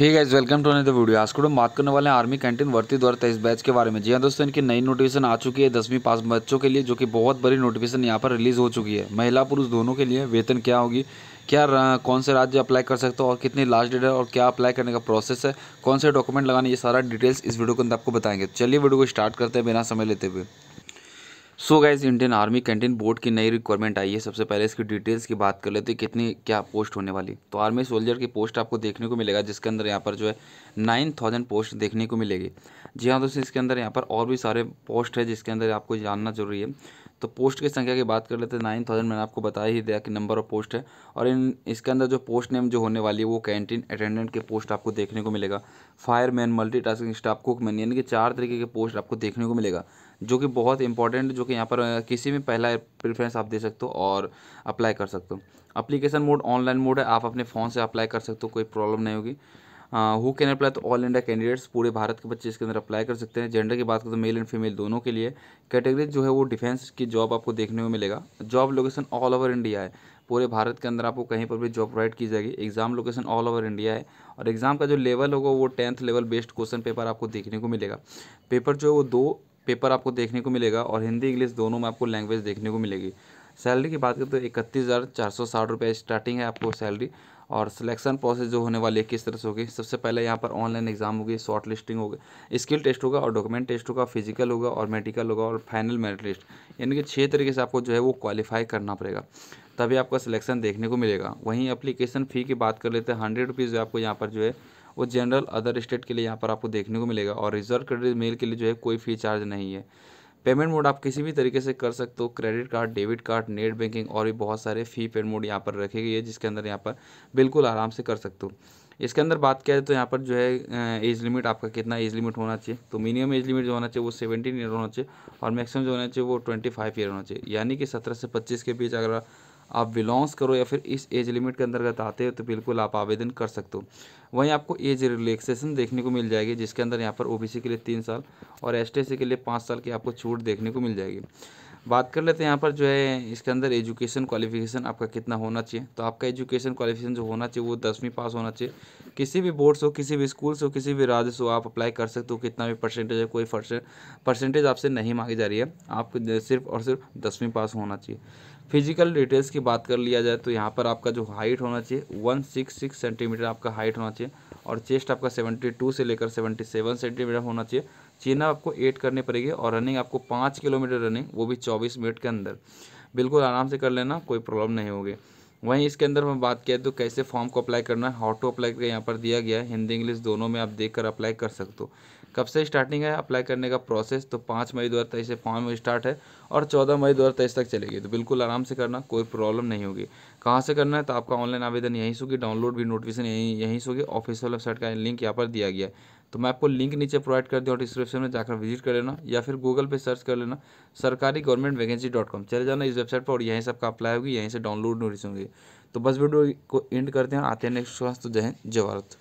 है guys welcome to another video आज हम बात करने वाले हैं आर्मी कैंटीन वर्ती द्वारा तेईस बैच के बारे में जी हाँ दोस्तों इनकी नई नोटिफिकेशन आ चुकी है दसवीं पास बच्चों के लिए जो कि बहुत बड़ी नोटिफिकेशन यहाँ पर रिलीज़ हो चुकी है महिला पुरुष दोनों के लिए वेतन क्या होगी क्या कौन से राज्य अप्लाई कर सकते हो और कितनी लास्ट डेट है और क्या अप्लाई करने का प्रोसेस है कौन से डॉक्यूमेंट लगाने ये सारा डिटेल्स इस वीडियो के अंदर आपको बताएंगे चलिए वीडियो को स्टार्ट करते हैं बिना समय लेते हुए so guys Indian army canteen board की नई रिक्वायरमेंट आई है सबसे पहले इसकी डिटेल्स की बात कर लेते हैं कितनी क्या पोस्ट होने वाली तो आर्मी सोल्जर की पोस्ट आपको देखने को मिलेगा जिसके अंदर यहाँ पर जो है नाइन थाउजेंड पोस्ट देखने को मिलेगी जी हाँ दोस्तों इसके अंदर यहाँ पर और भी सारे पोस्ट है जिसके अंदर आपको जानना जरूरी है तो पोस्ट की संख्या की बात कर लेते हैं नाइन थाउजेंड मैंने आपको बता ही दिया कि नंबर ऑफ पोस्ट है और इन इसके अंदर जो पोस्ट नेम जो होने वाली है वो कैंटीन अटेंडेंट के पोस्ट आपको देखने को मिलेगा fireman multi tasking staff cookman यानी कि चार तरीके के पोस्ट आपको देखने को मिलेगा जो कि बहुत इंपॉर्टेंट जो कि यहाँ पर किसी में पहला प्रेफरेंस आप दे सकते हो और अप्लाई कर सकते हो अप्लीकेशन मोड ऑनलाइन मोड है आप अपने फ़ोन से अप्लाई कर सकते हो कोई प्रॉब्लम नहीं होगी who can apply to all India candidates पूरे भारत के बच्चे इसके अंदर अप्लाई कर सकते हैं जेंडर की बात करें तो मेल एंड फीमेल दोनों के लिए कैटेगरी जो है वो डिफेंस की जॉब आपको देखने को मिलेगा job location all over India है पूरे भारत के अंदर आपको कहीं पर भी जॉब प्रोवाइड की जाएगी exam location all over India है और एग्जाम का जो लेवल होगा वो tenth level based question paper आपको देखने को मिलेगा पेपर जो है वो दो पेपर आपको देखने को मिलेगा और हिंदी इंग्लिश दोनों में आपको लैंग्वेज देखने को मिलेगी सैलरी की बात करें तो इकतीस हज़ार चार सौ साठ रुपये स्टार्टिंग है आपको सैलरी और सिलेक्शन प्रोसेस जो होने वाली है किस तरह से होगी सबसे पहले यहाँ पर ऑनलाइन एग्जाम होगी शॉर्ट लिस्टिंग होगी स्किल टेस्ट होगा और डॉक्यूमेंट टेस्ट होगा फिजिकल होगा और मेडिकल होगा और फाइनल मेरिट लिस्ट यानी कि छः तरीके से आपको जो है वो क्वालिफाई करना पड़ेगा तभी आपका सिलेक्शन देखने को मिलेगा वहीं अप्लीकेशन फ़ी की बात कर लेते हैं हंड्रेड रुपीज़ आपको यहाँ पर जो है वो जनरल अदर स्टेट के लिए यहाँ पर आपको देखने को मिलेगा और रिजर्व क्रेडिट मेल के लिए जो है कोई फ़ी चार्ज नहीं है पेमेंट मोड आप किसी भी तरीके से कर सकते हो credit card debit card net banking और भी बहुत सारे फ़ी पेड मोड यहाँ पर रखे गए हैं जिसके अंदर यहाँ पर बिल्कुल आराम से कर सकते हो इसके अंदर बात किया जाए तो यहाँ पर जो है एज लिमिट आपका कितना एज लिमिट होना चाहिए तो मिनिमम एज लिमिट जो होना चाहिए वो सेवेंटीन ईयर होना चाहिए और मैक्सिमम जो होना चाहिए वो ट्वेंटी फाइव ईयर होना चाहिए यानी कि सत्रह से पच्चीस के बीच अगर आप बिलोंग्स करो या फिर इस एज लिमिट के अंतर्गत आते हो तो बिल्कुल आप आवेदन कर सकते हो वहीं आपको एज रिलैक्सेशन देखने को मिल जाएगी जिसके अंदर यहाँ पर ओबीसी के लिए तीन साल और एस के लिए पाँच साल की आपको छूट देखने को मिल जाएगी बात कर लेते हैं यहाँ पर जो है इसके अंदर एजुकेशन क्वालिफिकेशन आपका कितना होना चाहिए तो आपका एजुकेशन क्वालिफिकेशन जो होना चाहिए वो दसवीं पास होना चाहिए किसी भी बोर्ड से हो किसी भी स्कूल से हो किसी भी राज्य से हो आप अप्लाई कर सकते हो कितना भी परसेंटेज है कोई परसेंटेज आपसे नहीं मांगी जा रही है आप सिर्फ और सिर्फ दसवीं पास होना चाहिए फिजिकल डिटेल्स की बात कर लिया जाए तो यहाँ पर आपका जो हाइट होना चाहिए वन सिक्स सिक्स सेंटीमीटर आपका हाइट होना चाहिए और चेस्ट आपका सेवेंटी टू से लेकर सेवेंटी सेवन सेंटीमीटर होना चाहिए चेन आपको एट करने पड़ेगी और रनिंग आपको पाँच किलोमीटर रनिंग वो भी चौबीस मिनट के अंदर बिल्कुल आराम से कर लेना कोई प्रॉब्लम नहीं होगी वहीं इसके अंदर हम बात किया तो कैसे फॉर्म को अप्लाई करना है हाउ टू अप्लाई का यहाँ पर दिया गया है हिंदी इंग्लिश दोनों में आप देख कर अप्लाई कर सकते हो कब से स्टार्टिंग है अप्लाई करने का प्रोसेस तो पाँच मई दो हज़ार से फॉर्म स्टार्ट है और चौदह मई दो हज़ार तक चलेगी तो बिल्कुल आराम से करना कोई प्रॉब्लम नहीं होगी कहाँ से करना है तो आपका ऑनलाइन आवेदन यहीं से होगी डाउनलोड भी नोटिफिकेशन यहीं यहीं से होगी ऑफिशियल वेबसाइट का लिंक यहाँ पर दिया गया है तो मैं आपको लिंक नीचे प्रोवाइड कर दिया डिस्क्रिप्शन में जाकर विजिट कर लेना या फिर गूगल पे सर्च कर लेना सरकारी गवर्नमेंट वैकेंसी डॉट कॉम चले जाना इस वेबसाइट पर और यहीं से आपका अप्लाई होगी यहीं से डाउनलोड नोटिस होंगे तो बस वीडियो को एंड करते हैं आते हैं नेक्स्ट क्लास तो जय हिंद जय भारत